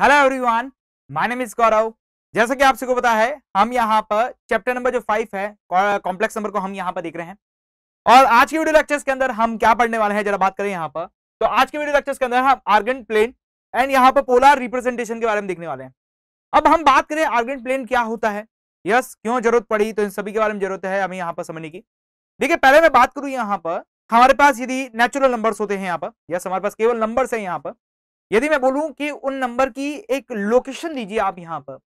Hello everyone my name is Gaurav जैसा कि आप सबको पता है हम यहाँ पर चैप्टर नंबर जो फाइव है कॉम्प्लेक्स नंबर को हम यहाँ पर देख रहे हैं और आज के वीडियो लेक्चर्स के अंदर हम क्या पढ़ने वाले हैं जरा बात करें यहाँ पर तो आज के वीडियो लेक्चर्स के अंदर हम आर्गन प्लेन एंड यहाँ पर पोलर रिप्रेजेंटेशन के बारे में देखने वाले हैं अब हम बात करें आर्गन प्लेन क्या होता है यस क्यों जरूरत पड़ी तो इन सभी के बारे में जरूरत है हमें यहाँ पर समझने की देखिए पहले मैं बात करूँ यहाँ पर हमारे पास यदि नेचुरल नंबर्स होते हैं यहाँ पर यस हमारे पास केवल नंबर्स है यहाँ पर यदि मैं बोलूं कि उन नंबर की एक लोकेशन दीजिए आप यहाँ पर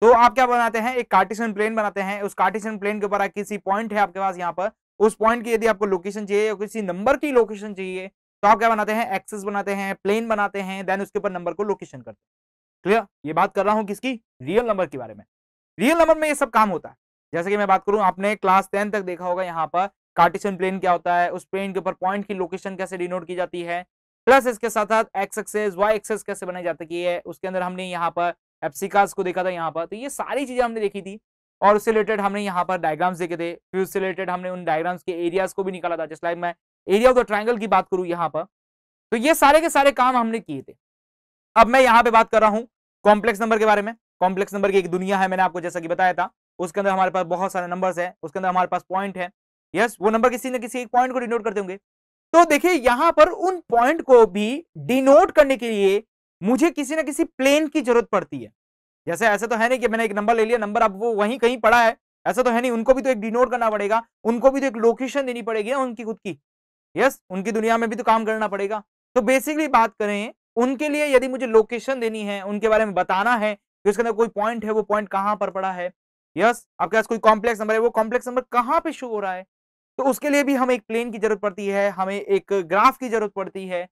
तो आप क्या बनाते हैं एक कार्टिसन प्लेन बनाते हैं उस कार्टिसन प्लेन के ऊपर किसी पॉइंट है आपके पास यहाँ पर उस पॉइंट की यदि आपको लोकेशन चाहिए या किसी नंबर की लोकेशन चाहिए तो आप क्या बनाते हैं एक्सेस बनाते हैं प्लेन बनाते हैं देन उसके ऊपर नंबर को लोकेशन करते हैं क्लियर ये बात कर रहा हूँ किसकी रियल नंबर के बारे में रियल नंबर में ये सब काम होता है जैसे कि मैं बात करूँ आपने क्लास टेन तक देखा होगा यहाँ पर कार्टिसन प्लेन क्या होता है उस प्लेन के ऊपर पॉइंट की लोकेशन कैसे डिनोट की जाती है प्लस इसके साथ साथ एक्स एक्सेस वाई एक्सेस कैसे बनाई जाती है उसके अंदर हमने यहाँ पर एप्सिकास को देखा था यहाँ पर तो ये सारी चीजें हमने देखी थी और उससे रिलेटेड हमने यहाँ पर डायग्राम्स देखे थे फिर उससे रिलेटेड हमने उन डायग्राम्स के एरियाज को भी निकाला था जिस लाइक मैं एरिया ऑफ द ट्राइंगल की बात करूँ यहाँ पर तो ये सारे के सारे काम हमने किए थे अब मैं यहाँ पे बात कर रहा हूँ कॉम्प्लेक्स नंबर के बारे में कॉम्प्लेक्स नंबर की एक दुनिया है मैंने आपको जैसा कि बताया था उसके अंदर हमारे पास बहुत सारे नंबर्स है उसके अंदर हमारे पास पॉइंट है यस वो नंबर किसी न किसी एक पॉइंट को डिनोट करते होंगे तो देखिए यहां पर उन पॉइंट को भी डिनोट करने के लिए मुझे किसी ना किसी प्लेन की जरूरत पड़ती है जैसे ऐसा तो है नहीं कि मैंने एक नंबर ले लिया नंबर अब वो वहीं कहीं पड़ा है ऐसा तो है नहीं उनको भी तो एक डिनोट करना पड़ेगा उनको भी तो एक लोकेशन देनी पड़ेगी उनकी खुद की यस उनकी दुनिया में भी तो काम करना पड़ेगा तो बेसिकली बात करें उनके लिए यदि मुझे लोकेशन देनी है उनके बारे में बताना है कि उसके अंदर कोई पॉइंट है वो पॉइंट कहाँ पर पड़ा है यस आपके पास कोई कॉम्प्लेक्स नंबर है वो कॉम्प्लेक्स नंबर कहाँ पे शो हो रहा है तो उसके लिए भी हमें एक प्लेन की जरूरत पड़ती है हमें एक ग्राफ की जरूरत पड़ती है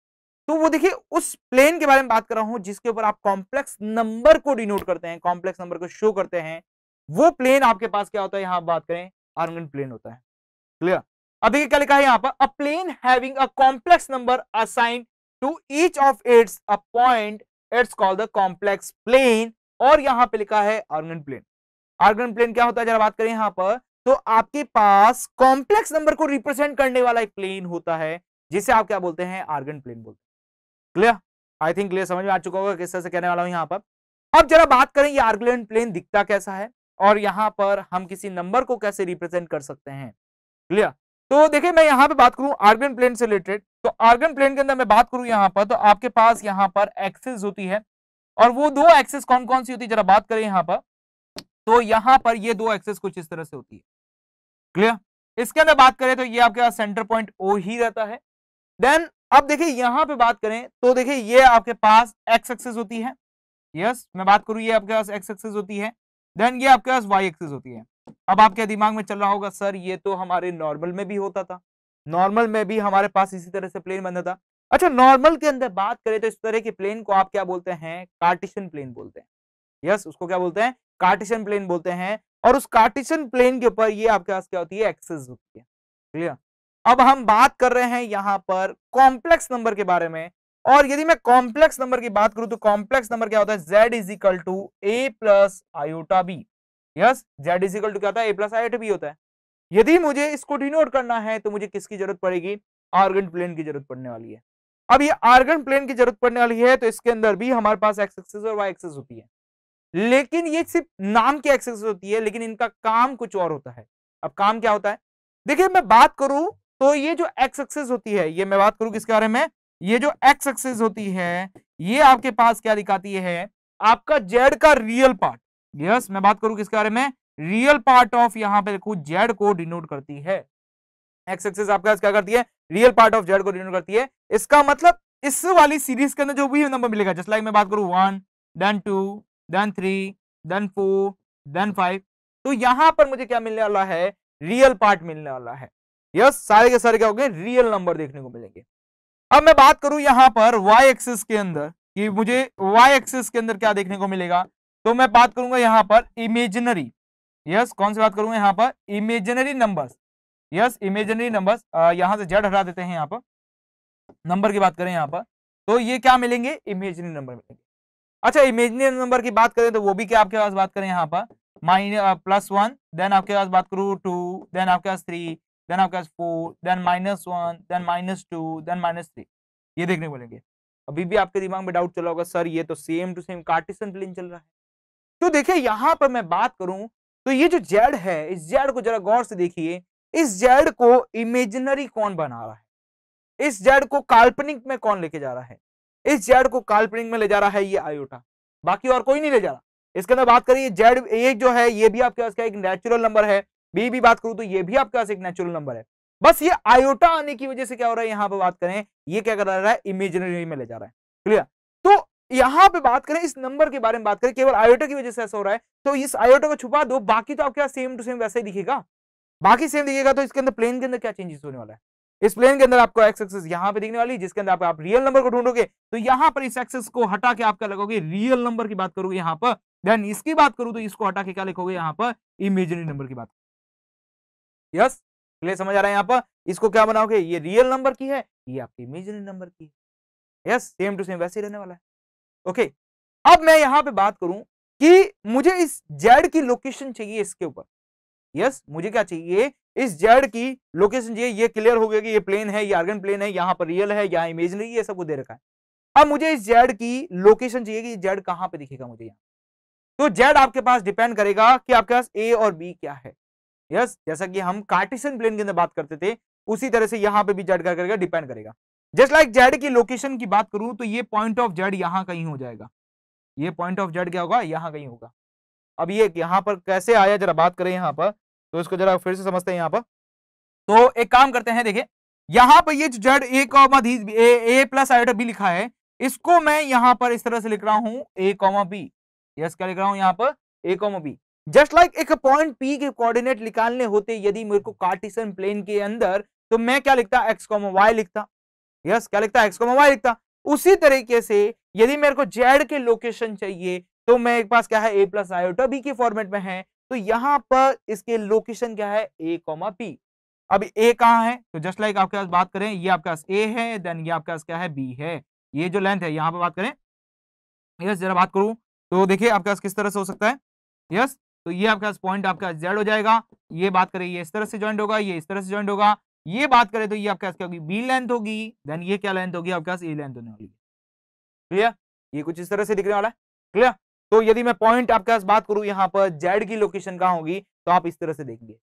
तो वो देखिए उस प्लेन के बारे में बात कर रहा हूं जिसके ऊपर आप कॉम्प्लेक्स नंबर को डिनोट करते हैं कॉम्प्लेक्स नंबर को शो करते हैं वो प्लेन आपके पास क्या होता है यहां बात करें आर्गन प्लेन होता है क्लियर अब देखिए क्या लिखा है यहाँ पर a plane having a complex number assign to each of its a point it's called the complex plane और यहाँ पे लिखा है आर्गन प्लेन आर्गन प्लेन क्या होता है जरा बात करें यहाँ पर तो आपके पास कॉम्प्लेक्स नंबर को रिप्रेजेंट करने वाला एक प्लेन होता है जिसे आप क्या बोलते हैं आर्गन प्लेन बोलते हैं क्लियर आई थिंक क्लियर समझ में आ चुका होगा किस तरह से कहने वाला हूं यहाँ पर अब जरा बात करें ये आर्गन प्लेन दिखता कैसा है और यहाँ पर हम किसी नंबर को कैसे रिप्रेजेंट कर सकते हैं क्लियर तो देखिए मैं यहां पे बात करूं आर्गन प्लेन से रिलेटेड तो आर्गन प्लेन के अंदर मैं बात करूं यहाँ पर तो आपके पास यहाँ पर एक्सेस होती है और वो दो एक्सेस कौन कौन सी होती है जरा बात करें यहाँ पर तो यहाँ पर ये दो एक्सेस कुछ इस तरह से होती है क्लियर इसके अंदर बात करें तो ये आपके पास सेंटर पॉइंट ओ ही रहता है देन अब देखिए यहाँ पे बात करें तो देखिए ये आपके पास एक्स एक्सेस होती है यस yes, मैं बात करूं ये आपके पास एक्स एक्सेस होती है देन ये आपके पास वाई एक्सेस होती है अब आपके दिमाग में चल रहा होगा सर ये तो हमारे नॉर्मल में भी होता था नॉर्मल में भी हमारे पास इसी तरह से प्लेन बनता था अच्छा नॉर्मल के अंदर बात करें तो इस तरह के प्लेन को आप क्या बोलते हैं कार्टिशन प्लेन बोलते हैं यस yes, उसको क्या बोलते हैं कार्टिशन प्लेन बोलते हैं और उस कार्टिशन प्लेन के ऊपर ये आपके पास क्या होती है एक्सेस होती है क्लियर अब हम बात कर रहे हैं यहां पर कॉम्प्लेक्स नंबर के बारे में और यदि मैं कॉम्प्लेक्स नंबर की बात करूं तो कॉम्प्लेक्स नंबर क्या होता है Z is equal to A plus iota B yes Z is equal to क्या होता है ए प्लस आयोटा बी होता है यदि मुझे इसको डिनोट करना है तो मुझे किसकी जरूरत पड़ेगी आर्गन प्लेन की जरूरत पड़ने वाली है अब ये आर्गन प्लेन की जरूरत पड़ने वाली है तो इसके अंदर भी हमारे पास एक्स एक्सेस और वाई एक्सेस होती है लेकिन ये सिर्फ नाम की एक्सरसाइज होती है लेकिन इनका काम कुछ और होता है अब काम क्या होता है देखिए मैं बात करूं तो ये जो एक्स एक्सेस होती है ये मैं बात करूं किसके बारे में ये जो एक्स एक्सेस होती है ये आपके पास क्या दिखाती है आपका जेड का रियल पार्ट यस मैं बात करूं किसके बारे में रियल पार्ट ऑफ यहां पे देखो जेड को डिनोट करती है एक्स एक्सेस आपके क्या करती है रियल पार्ट ऑफ जेड को डिनोट करती है इसका मतलब इस वाली सीरीज के अंदर जो भी नंबर मिलेगा जस्ट लाइक मैं बात करूं one then two then three then four then five तो यहां पर मुझे क्या मिलने वाला है रियल पार्ट मिलने वाला है यस सारे के सारे क्या हो गए रियल नंबर देखने को मिलेंगे अब मैं बात करूं यहां पर y एक्सिस के अंदर कि मुझे y एक्सिस के अंदर क्या देखने को मिलेगा तो मैं बात करूंगा यहां पर इमेजिनरी यस कौन सी बात करूंगा यहां पर imaginary numbers yes imaginary numbers यहां से जेड हटा देते हैं यहां पर नंबर की बात करें यहां पर तो ये क्या मिलेंगे इमेजिनरी नंबर मिलेंगे अच्छा इमेजनरी नंबर की बात करें तो वो भी क्या आपके पास बात करें यहाँ पर माइन प्लस वन देन आपके पास बात करूँ टू देन आपके पास थ्री देन आपके पास four then minus one then minus two then minus three ये देखने को मिलेंगे अभी भी आपके दिमाग में डाउट चला होगा सर ये तो same to same Cartesian plane चल रहा है तो देखिए यहाँ पर मैं बात करूँ तो ये जो जेड है इस जेड को जरा गौर से देखिए इस जेड को इमेजिनरी कौन बना रहा है इस जेड को काल्पनिक में कौन लेके जा रहा है इस जेड को काल्पनिक में ले जा रहा है ये आयोटा बाकी और कोई नहीं ले जा रहा इसके अंदर बात करिए जेड ए जो है ये भी आपके पास का एक नेचुरल नंबर है बी भी बात करूं तो ये भी आपके पास एक नेचुरल नंबर है बस ये आयोटा आने की वजह से क्या हो रहा है यहाँ पे बात करें ये क्या कर रहा है इमेजिनरी में ले जा रहा है क्लियर तो यहाँ पे बात करें इस नंबर के बारे में बात करें केवल आयोटा की वजह से ऐसा हो रहा है तो इस आयोटा को छुपा दो बाकी तो आपके पास सेम टू सेम वैसे ही दिखेगा बाकी सेम दिखेगा तो इसके अंदर प्लेन के अंदर क्या चेंजेस होने वाला है इस प्लेन के अंदर आपको एक्स एक्सिस यहां पे दिखने वाली जिसके अंदर आप, रियल नंबर को ढूंढोगे तो यहां पर इस एक्सिस को हटा के आप क्या लगोगे रियल नंबर की बात करोगे यहाँ पर देन इसकी बात करूं तो इसको हटा के क्या लिखोगे यहाँ पर इमेजनरी नंबर की बात यस क्लियर समझ आ रहा है यहाँ पर इसको क्या बनाओगे ये रियल नंबर की है ये आपकी इमेजनरी नंबर की है यस सेम टू सेम वैसे ही रहने वाला है ओके अब मैं यहाँ पे बात करूं कि मुझे इस जेड की लोकेशन चाहिए इसके ऊपर यस मुझे क्या चाहिए इस जेड की लोकेशन ये ये क्लियर हो गया कि ये प्लेन है ये आर्गन प्लेन है यहाँ पर रियल है यहाँ इमेजनरी ये सबको दे रखा है अब मुझे इस जेड की लोकेशन चाहिए कि जेड कहाँ पे दिखेगा मुझे यहाँ तो जेड आपके पास डिपेंड करेगा कि आपके पास ए और बी क्या है यस जैसा कि हम कार्टिसन प्लेन के अंदर बात करते थे उसी तरह से यहाँ पे भी जेड क्या करेगा डिपेंड करेगा जस्ट लाइक जेड की लोकेशन की बात करूं तो ये पॉइंट ऑफ जेड यहाँ कहीं हो जाएगा ये पॉइंट ऑफ जेड क्या होगा यहाँ कहीं होगा अब ये यहाँ पर कैसे आया जरा बात करें यहाँ पर तो इसको जरा फिर से समझते हैं यहाँ पर तो एक काम करते हैं देखिए यहाँ पर ये Z A comma A plus iota B लिखा है इसको मैं यहाँ पर इस तरह से लिख रहा हूँ ए कॉमा बी यस क्या लिख रहा हूँ यहाँ पर A comma B just like एक पॉइंट पी के कोऑर्डिनेट निकालने होते यदि मेरे को कार्टिसन प्लेन के अंदर तो मैं क्या लिखता एक्स कॉमा वाई लिखता यस क्या लिखता एक्स कॉमा वाई लिखता उसी तरीके से यदि मेरे को जेड के लोकेशन चाहिए तो मेरे पास क्या है ए प्लस आयोटा बी के फॉर्मेट में है तो यहां पर इसके लोकेशन क्या है ए कॉमा पी अब ए कहाँ है तो जस्ट लाइक आपके पास बात करें ये आपके पास ए है देन ये आपके पास क्या है बी है ये जो लेंथ है यहां पर बात करें यस जरा बात करूं तो देखिए आपके पास किस तरह से हो सकता है यस तो ये आपके पास पॉइंट आपके पास जेड हो जाएगा ये बात करें ये इस तरह से ज्वाइंट होगा ये इस तरह से ज्वाइंट होगा ये बात करें तो ये आपके पास क्या होगी बी लेंथ होगी देन ये क्या लेंथ होगी आपके पास ए लेंथ होने वाली क्लियर ये कुछ इस तरह से दिखने वाला है क्लियर तो यदि मैं पॉइंट आपके पास बात करूं यहाँ पर जेड की लोकेशन कहाँ होगी तो आप इस तरह से देखेंगे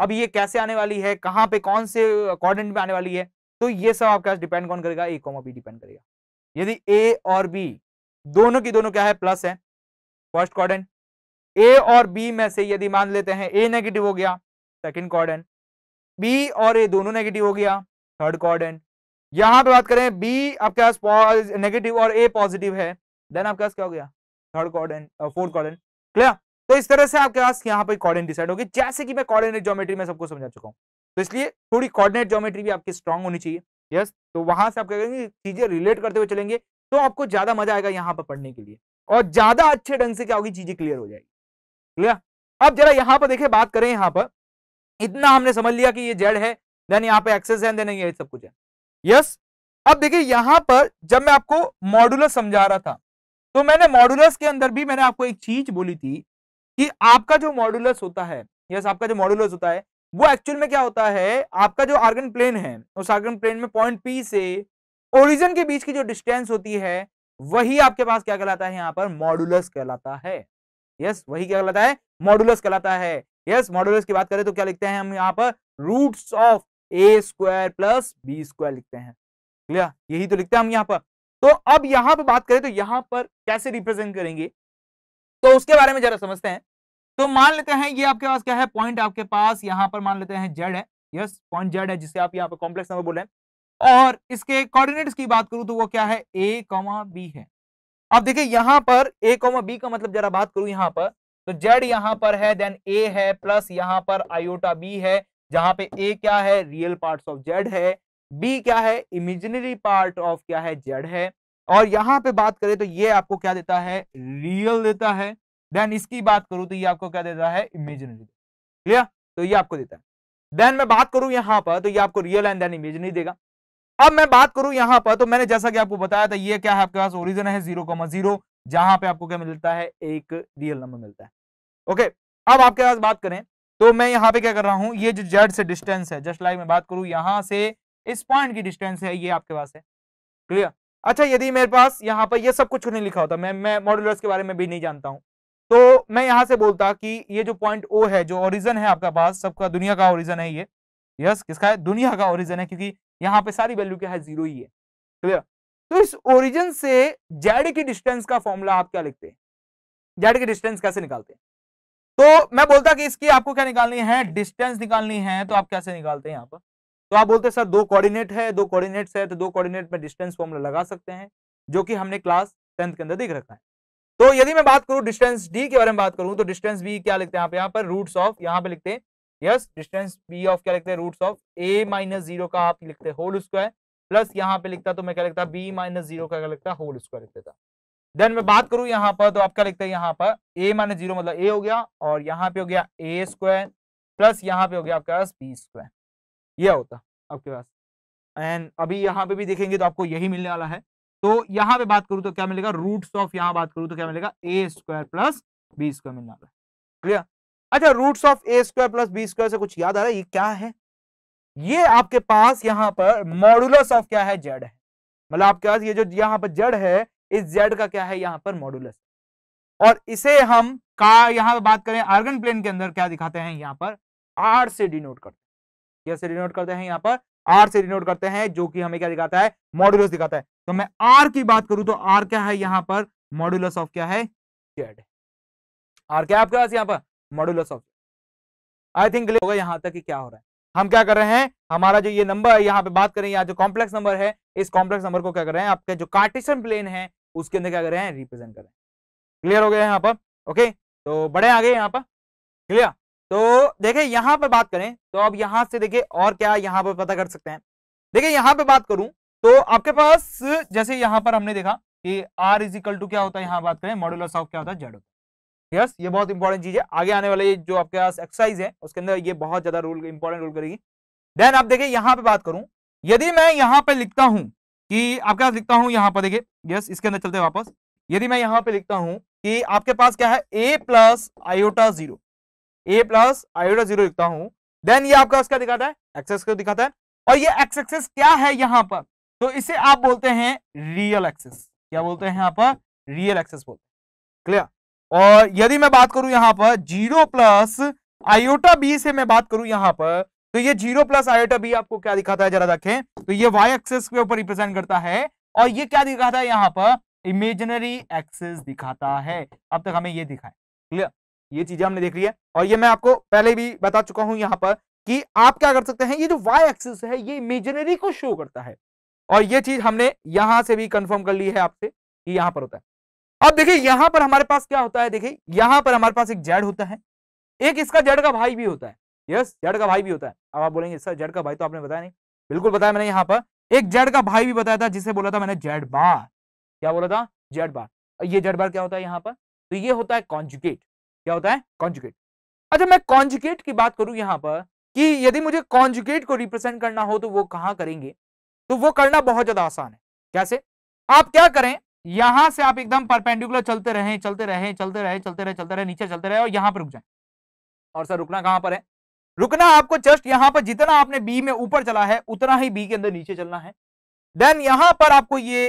अब ये कैसे आने वाली है कहाँ पे कौन से अकॉर्डेंट में आने वाली है तो ये सब आपके पास डिपेंड कौन करेगा ए कॉमा बी डिपेंड करेगा यदि ए और बी दोनों की दोनों क्या है प्लस है फर्स्ट कॉर्डन ए और बी में से यदि मान लेते हैं ए नेगेटिव हो गया सेकंड कॉर्डन बी और ए दोनों नेगेटिव हो गया थर्ड कॉर्डन यहां पे बात करें बी आपके पास नेगेटिव और ए पॉजिटिव है देन आपके पास क्या हो गया third cordon fourth cordon clear तो इस तरह से आपके पास यहाँ पर कॉर्डन डिसाइड होगी जैसे कि मैं कॉर्डिनेट ज्योमेट्री में सबको समझा चुका हूँ तो इसलिए थोड़ी कॉर्डिनेट ज्योमेट्री भी आपकी स्ट्रॉन्ग होनी चाहिए यस तो वहां से आप क्या करेंगे चीजें रिलेट करते हुए चलेंगे तो आपको ज्यादा मजा आएगा यहाँ पर पढ़ने के लिए और ज्यादा अच्छे ढंग से क्या होगी चीजें क्लियर हो जाएगी क्लियर अब जरा यहाँ पर देखे बात करें यहाँ पर इतना हमने समझ लिया कि ये जेड है देन यहाँ पे एक्सेस है देन ये सब कुछ है यस अब देखिए यहाँ पर जब मैं आपको मॉड्यूलर समझा रहा था तो मैंने मॉडुलस के अंदर भी मैंने आपको एक चीज बोली थी कि आपका जो मॉडुलस होता है यस आपका जो मॉडुलस होता है वो एक्चुअल में क्या होता है आपका जो आर्गन प्लेन है उस आर्गन प्लेन में पॉइंट पी से ओरिजन के बीच की जो डिस्टेंस होती है वही आपके पास क्या कहलाता है यहाँ पर मॉडुलस कहलाता है यस वही क्या कहलाता है मॉडुलस कहलाता है यस मॉडुलस की बात करें तो क्या लिखते हैं हम यहाँ पर root of a square plus b square लिखते हैं क्लियर यही तो लिखते हैं हम यहाँ पर तो अब यहां पर बात करें तो यहां पर कैसे रिप्रेजेंट करेंगे तो उसके बारे में जरा समझते हैं तो मान लेते हैं ये आपके पास क्या है पॉइंट आपके पास यहां पर मान लेते हैं जेड है यस पॉइंट जेड है जिसे आप यहाँ पर कॉम्प्लेक्स नंबर बोले और इसके कोऑर्डिनेट्स की बात करूं तो वो क्या है ए कॉमा बी है अब देखिये यहां पर ए कॉमा बी का मतलब जरा बात करूं यहाँ पर तो जेड यहाँ पर है देन ए है प्लस यहाँ पर आयोटा बी है जहां पे ए क्या है रियल पार्ट ऑफ जेड है बी क्या है इमेजिनरी पार्ट ऑफ क्या है जेड है और यहाँ पे बात करें तो ये आपको क्या देता है रियल देता है देन इसकी बात करूं तो ये आपको क्या देता है इमेजिनरी क्लियर तो ये आपको देता है देन मैं बात करूं यहाँ पर तो ये आपको रियल एंड देन इमेजिनरी देगा अब मैं बात करूं यहाँ पर तो मैंने जैसा कि आपको बताया था ये क्या है आपके पास ओरिजिन है जीरो कॉमा जीरो जहां पे आपको क्या मिलता है एक रियल नंबर मिलता है ओके अब आपके पास बात करें तो मैं यहाँ पे क्या कर रहा हूँ ये जो जेड से डिस्टेंस है जस्ट लाइक मैं बात करूं यहाँ से इस पॉइंट की डिस्टेंस है ये आपके पास है क्लियर अच्छा यदि मेरे पास यहाँ पर ये सब कुछ नहीं लिखा होता मैं मैं मॉड्यूलर्स के बारे में भी नहीं जानता हूँ तो मैं यहाँ से बोलता कि ये जो पॉइंट ओ है जो ओरिजन है आपका पास सबका दुनिया का ओरिजन है ये यस किसका है दुनिया का ओरिजन है क्योंकि यहाँ पे सारी वैल्यू क्या है जीरो ही है क्लियर तो इस ओरिजन से जेड की डिस्टेंस का फॉर्मूला आप क्या लिखते हैं जेड की डिस्टेंस कैसे निकालते हैं तो मैं बोलता कि इसकी आपको क्या निकालनी है डिस्टेंस निकालनी है तो आप कैसे निकालते हैं यहाँ पर तो आप बोलते सर दो कोऑर्डिनेट है दो कोऑर्डिनेट्स है तो दो कोऑर्डिनेट में डिस्टेंस फॉर्मूला लगा सकते हैं जो कि हमने क्लास टेंथ के अंदर देख रखा है तो यदि मैं बात करूं डिस्टेंस डी के बारे में बात करूं तो डिस्टेंस बी क्या लिखते हैं यहाँ पर रूट्स ऑफ यहाँ पे लिखते हैं यस डिस्टेंस बी ऑफ क्या लिखते हैं roots of a minus zero का आप लिखते होल स्क्वायर प्लस यहाँ पे लिखता तो मैं क्या लिखता बी माइनस जीरो का क्या लिखता होल स्क्वायर लिख देता देन मैं बात करूं यहाँ पर तो आप क्या लिखते हैं यहाँ पर ए माइनस जीरो मतलब ए हो गया और यहाँ पे हो गया ए स्क्वायर प्लस यहाँ पे हो गया आपका बी स्क्वायर यह होता आपके पास एंड अभी यहाँ पे भी देखेंगे तो आपको यही मिलने वाला है तो यहाँ पे बात करूँ तो क्या मिलेगा रूट्स ऑफ यहाँ बात करूँ तो क्या मिलेगा a square plus b square मिलने वाला है क्लियर अच्छा roots of a square plus b square से कुछ याद आ रहा है ये क्या है ये आपके पास यहाँ पर मॉडुलस ऑफ क्या है जेड है मतलब आपके पास ये जो यहाँ पर जेड है इस जेड का क्या है यहाँ पर मॉडुलस और इसे हम का यहाँ पर बात करें आर्गन प्लेन के अंदर क्या दिखाते हैं यहाँ पर आर से डिनोट करते क्या से डिनोट करते हैं यहाँ पर आर से डिनोट करते हैं जो कि हमें क्या दिखाता है मॉड्यूलस दिखाता है तो मैं आर की बात करूं तो आर क्या है यहाँ पर मॉड्यूलस ऑफ क्या है जेड आर क्या आपके पास यहाँ पर मॉड्यूलस ऑफ आई थिंक होगा यहाँ तक कि क्या हो रहा है हम क्या कर रहे हैं हमारा जो ये नंबर है यहाँ पे बात करें यहाँ जो कॉम्प्लेक्स नंबर है इस कॉम्प्लेक्स नंबर को क्या कर रहे हैं आपके जो कार्टिशन प्लेन है उसके अंदर क्या कर रहे हैं रिप्रेजेंट कर रहे हैं क्लियर हो गया यहाँ पर ओके तो बड़े आगे यहाँ पर क्लियर तो देखिए यहाँ पे बात करें तो अब यहाँ से देखिए और क्या यहाँ पर पता कर सकते हैं देखिए यहाँ पे बात करूं तो आपके पास जैसे यहाँ पर हमने देखा कि आर इज इक्वल टू क्या होता है यहां बात करें मॉडल ऑफ क्या होता है जेड होता है यस ये बहुत इंपॉर्टेंट चीज है आगे आने वाले जो आपके पास एक्सरसाइज है उसके अंदर ये बहुत ज्यादा रोल इंपॉर्टेंट रोल करेगी देन आप देखिए यहाँ पे बात करूं यदि मैं यहाँ पे लिखता हूं कि आपके पास लिखता हूं यहाँ पर देखिए यस इसके अंदर चलते वापस यदि मैं यहाँ पे लिखता हूं कि आपके पास क्या है a plus iota zero a plus iota zero लिखता हूं देन ये आपका उसका दिखाता है एक्सेस को दिखाता है और ये एक्स एक्सेस क्या है यहां पर तो इसे आप बोलते हैं रियल एक्सेस क्या बोलते हैं यहां पर रियल एक्सेस बोलते हैं क्लियर और यदि मैं बात करूं यहां पर जीरो प्लस आयोटा बी से मैं बात करूं यहां पर तो ये जीरो प्लस आयोटा बी आपको क्या दिखाता है जरा देखें तो ये वाई एक्सेस के ऊपर रिप्रेजेंट करता है और ये क्या दिखाता है यहां पर इमेजिनरी एक्सेस दिखाता है अब तक हमें ये दिखाए क्लियर ये चीजें हमने देख ली है और ये मैं आपको पहले भी बता चुका हूं यहाँ पर कि आप क्या कर सकते हैं ये जो वाई एक्सिस है ये इमेजिनरी को शो करता है और ये चीज हमने यहां से भी कंफर्म कर ली है आपसे कि यहां पर होता है अब देखिए यहां पर हमारे पास क्या होता है देखिए यहां पर हमारे पास एक जेड होता है एक इसका जेड का भाई भी होता है यस जेड का भाई भी होता है अब आप बोलेंगे सर जेड का भाई तो आपने बताया नहीं बिल्कुल बताया मैंने यहाँ पर एक जेड का भाई भी बताया था जिसे बोला था मैंने जेड बार क्या बोला था जेड बार ये जेड बार क्या होता है यहाँ पर तो ये होता है कॉन्जुकेट क्या होता है कॉन्जुकेट अच्छा मैं कॉन्जुकेट की बात करूं यहां पर कि यदि मुझे कॉन्जुकेट को रिप्रेजेंट करना हो तो वो कहां करेंगे तो वो करना बहुत ज्यादा आसान है कैसे आप क्या करें यहां से आप एकदम परपेंडिकुलर चलते रहे चलते रहे चलते रहे चलते रहे चलते रहे नीचे चलते रहे और यहां पर रुक जाए और सर रुकना कहां पर है रुकना आपको जस्ट यहां पर जितना आपने बी में ऊपर चला है उतना ही बी के अंदर नीचे चलना है देन यहां पर आपको ये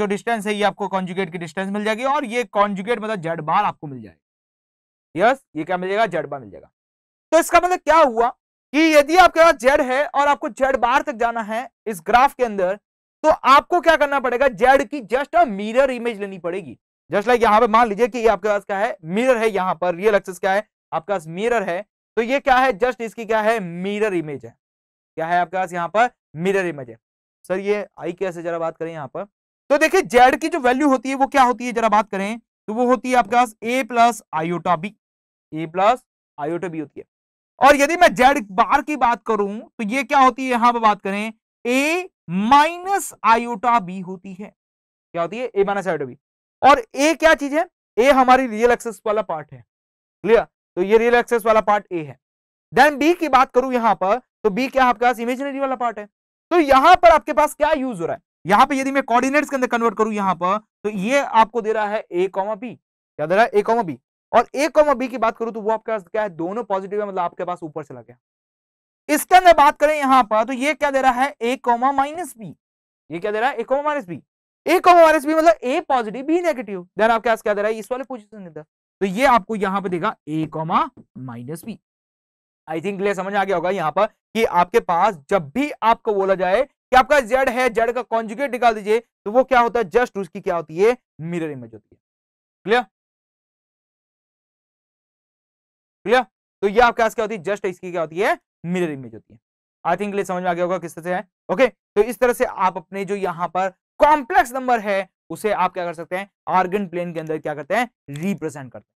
जो डिस्टेंस है ये आपको कॉन्जुगेट की डिस्टेंस मिल जाएगी और ये कॉन्जुगेट मतलब जेड बार आपको मिल जाएगा यस ये क्या मिल जाएगा जेड बार मिल जाएगा तो इसका मतलब क्या हुआ कि यदि आपके पास जेड है और आपको जेड बार तक जाना है इस ग्राफ के अंदर तो आपको क्या करना पड़ेगा जेड की जस्ट अ मिरर इमेज लेनी पड़ेगी जस्ट लाइक यहाँ पे मान लीजिए कि आपके पास क्या है मिरर है यहाँ पर रियल एक्सेस क्या है आपके पास मिरर है तो ये क्या है जस्ट इसकी क्या है मिरर इमेज है क्या है आपके पास यहाँ पर मिरर इमेज है सर ये आई कैसे जरा बात करें यहाँ पर तो देखिए जेड की जो वैल्यू होती है वो क्या होती है जरा बात करें तो वो होती है आपके पास a plus iota b a plus iota b होती है और यदि मैं जेड बार की बात करूं तो ये क्या होती है यहां पर बात करें ए माइनस आयोटा बी होती है क्या होती है ए माइनस आयोटा बी और ए क्या चीज है ए हमारी रियल एक्सेस वाला पार्ट है क्लियर तो ये रियल एक्सेस वाला पार्ट ए है देन बी की बात करूं यहां पर तो बी क्या आपके पास इमेजिनरी वाला पार्ट है तो यहां पर आपके पास क्या यूज हो रहा है यहां पर यदि मैं कोऑर्डिनेट्स के अंदर कन्वर्ट करूं यहां पर तो ये आपको दे रहा है ए कॉमा बी क्या दे रहा है ए कॉमा बी और ए कॉमा बी की बात करूं तो वो आपके पास क्या है दोनों पॉजिटिव है मतलब आपके पास ऊपर चला गया इसके अंदर बात करें यहां पर तो ये क्या दे रहा है ए कॉमा माइनस बी ये क्या दे रहा है a comma minus b a comma minus b मतलब a positive b negative then आपके पास क्या दे रहा है इस वाले पोजिशन के अंदर तो ये आपको यहां पे देगा a comma minus b I think clear समझ आ गया होगा यहाँ पर कि आपके पास जब भी आपको बोला जाए कि आपका जेड है जेड का कॉन्जुगेट निकाल दीजिए तो वो क्या होता है जस्ट उसकी क्या होती है मिरर इमेज होती है क्लियर क्लियर तो ये आपके पास क्या होती है जस्ट इसकी क्या होती है मिरर इमेज होती है आई थिंक समझ में आ गया होगा किस तरह से है ओके तो इस तरह से आप अपने जो यहाँ पर कॉम्प्लेक्स नंबर है उसे आप क्या कर सकते हैं ऑर्गन प्लेन के अंदर क्या करते हैं रिप्रेजेंट करते हैं